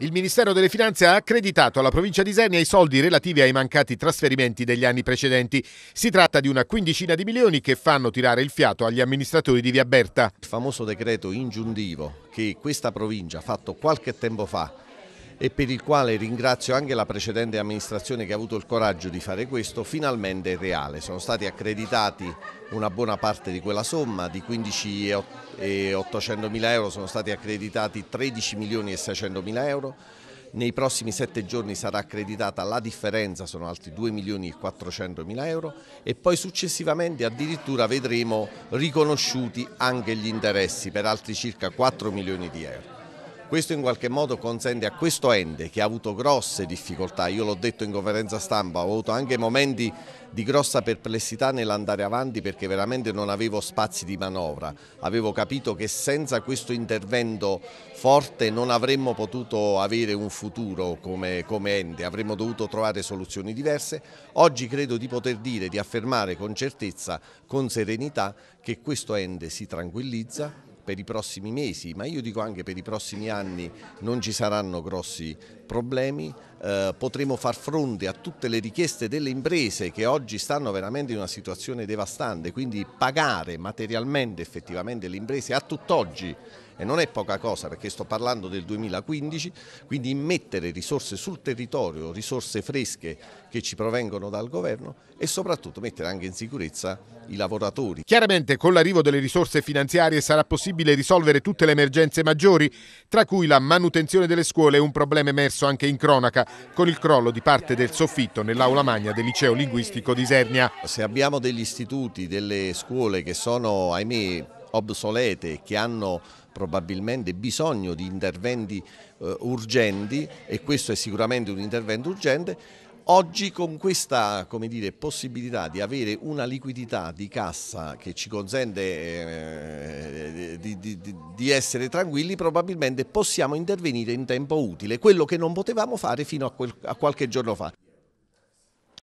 Il Ministero delle Finanze ha accreditato alla provincia di Isernia i soldi relativi ai mancati trasferimenti degli anni precedenti. Si tratta di una quindicina di milioni che fanno tirare il fiato agli amministratori di Via Berta. Il famoso decreto ingiuntivo che questa provincia ha fatto qualche tempo fa e per il quale ringrazio anche la precedente amministrazione che ha avuto il coraggio di fare questo, finalmente è reale. Sono stati accreditati una buona parte di quella somma, di 15.800 mila euro sono stati accreditati 13 milioni e 600 mila euro, nei prossimi sette giorni sarà accreditata la differenza, sono altri 2 milioni e 400 mila euro e poi successivamente addirittura vedremo riconosciuti anche gli interessi per altri circa 4 milioni di euro. Questo in qualche modo consente a questo ente che ha avuto grosse difficoltà, io l'ho detto in conferenza stampa, ho avuto anche momenti di grossa perplessità nell'andare avanti perché veramente non avevo spazi di manovra, avevo capito che senza questo intervento forte non avremmo potuto avere un futuro come, come ente, avremmo dovuto trovare soluzioni diverse, oggi credo di poter dire, di affermare con certezza, con serenità che questo ente si tranquillizza, per i prossimi mesi, ma io dico anche per i prossimi anni non ci saranno grossi problemi, eh, potremo far fronte a tutte le richieste delle imprese che oggi stanno veramente in una situazione devastante, quindi pagare materialmente effettivamente le imprese a tutt'oggi e non è poca cosa perché sto parlando del 2015, quindi immettere risorse sul territorio, risorse fresche che ci provengono dal governo e soprattutto mettere anche in sicurezza i lavoratori. Chiaramente con l'arrivo delle risorse finanziarie sarà possibile risolvere tutte le emergenze maggiori, tra cui la manutenzione delle scuole, un problema emerso apparso anche in cronaca con il crollo di parte del soffitto nell'aula magna del liceo linguistico di Isernia. Se abbiamo degli istituti, delle scuole che sono, ahimè, obsolete, che hanno probabilmente bisogno di interventi eh, urgenti e questo è sicuramente un intervento urgente, Oggi con questa dire, possibilità di avere una liquidità di cassa che ci consente eh, eh, di, di, di, essere tranquilli, probabilmente possiamo intervenire in tempo utile, quello che non potevamo fare fino a, quel, a qualche giorno fa.